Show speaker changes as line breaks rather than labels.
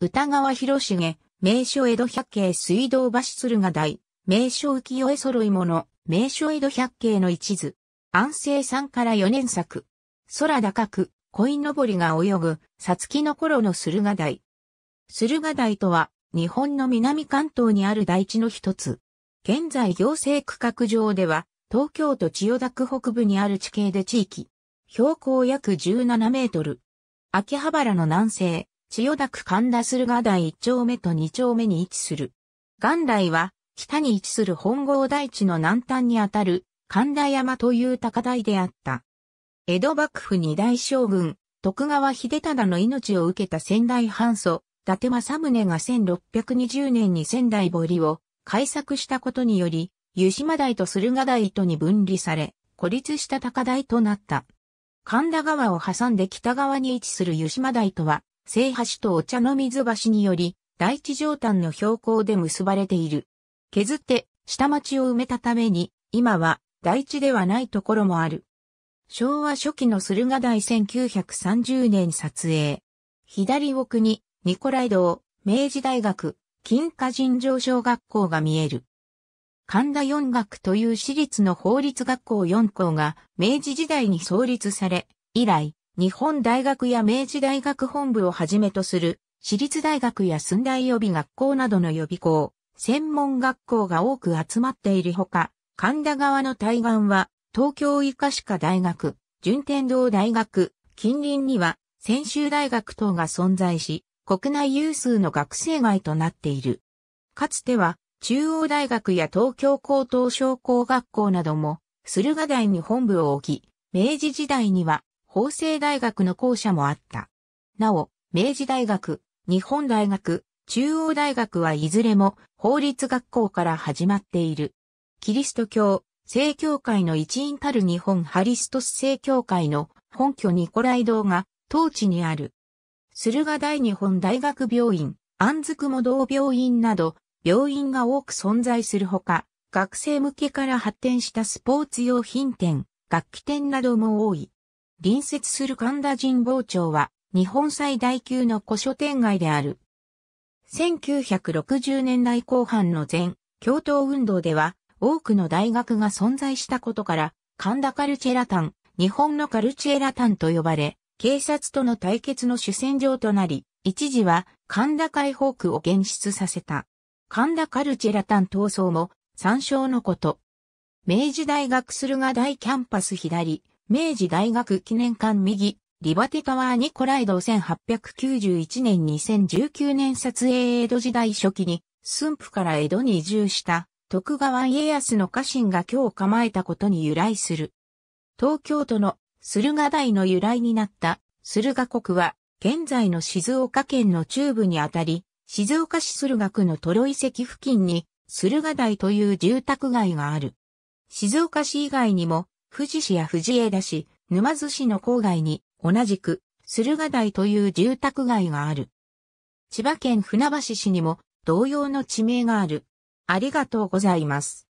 歌川広重、名所江戸百景水道橋鶴ヶ台、名所浮世絵揃い物、名所江戸百景の一図。安政3から4年作。空高く、鯉のぼりが泳ぐ、さつきの頃の駿河台。駿河台とは、日本の南関東にある台地の一つ。現在行政区画上では、東京都千代田区北部にある地形で地域。標高約17メートル。秋葉原の南西、千代田区神田駿河台1丁目と2丁目に位置する。元来は、北に位置する本郷台地の南端にあたる、神田山という高台であった。江戸幕府二大将軍、徳川秀忠の命を受けた仙台藩祖、伊達政宗が1620年に仙台堀を改作したことにより、湯島台と駿河台とに分離され、孤立した高台となった。神田川を挟んで北側に位置する湯島台とは、西橋とお茶の水橋により、大地上端の標高で結ばれている。削って、下町を埋めたために、今は、大地ではないところもある。昭和初期の駿河台1930年撮影。左奥に、ニコライ道、明治大学、金華人上小学校が見える。神田四学という私立の法律学校四校が明治時代に創立され、以来、日本大学や明治大学本部をはじめとする、私立大学や寸大予備学校などの予備校、専門学校が多く集まっているほか、神田川の対岸は、東京医科歯科大学、順天堂大学、近隣には、専修大学等が存在し、国内有数の学生街となっている。かつては、中央大学や東京高等商工学校なども、駿河台に本部を置き、明治時代には法政大学の校舎もあった。なお、明治大学、日本大学、中央大学はいずれも法律学校から始まっている。キリスト教、正教会の一員たる日本ハリストス正教会の本拠ニコライ堂が当地にある。駿河大日本大学病院、安福も同病院など、病院が多く存在するほか、学生向けから発展したスポーツ用品店、楽器店なども多い。隣接する神田神保町は、日本最大級の古書店街である。1960年代後半の前、共闘運動では、多くの大学が存在したことから、神田カルチェラタン、日本のカルチェラタンと呼ばれ、警察との対決の主戦場となり、一時は神田解放区を現出させた。神田カルチェラタン闘争も参照のこと。明治大学駿河大キャンパス左、明治大学記念館右、リバテタワーニコライド1891年2019年撮影江戸時代初期に、駿府から江戸に移住した徳川家康の家臣が今日構えたことに由来する。東京都の駿河台の由来になった駿河国は、現在の静岡県の中部にあたり、静岡市駿河区のトロ遺跡付近に駿河台という住宅街がある。静岡市以外にも富士市や藤枝市、沼津市の郊外に、同じく、駿河台という住宅街がある。千葉県船橋市にも、同様の地名がある。ありがとうございます。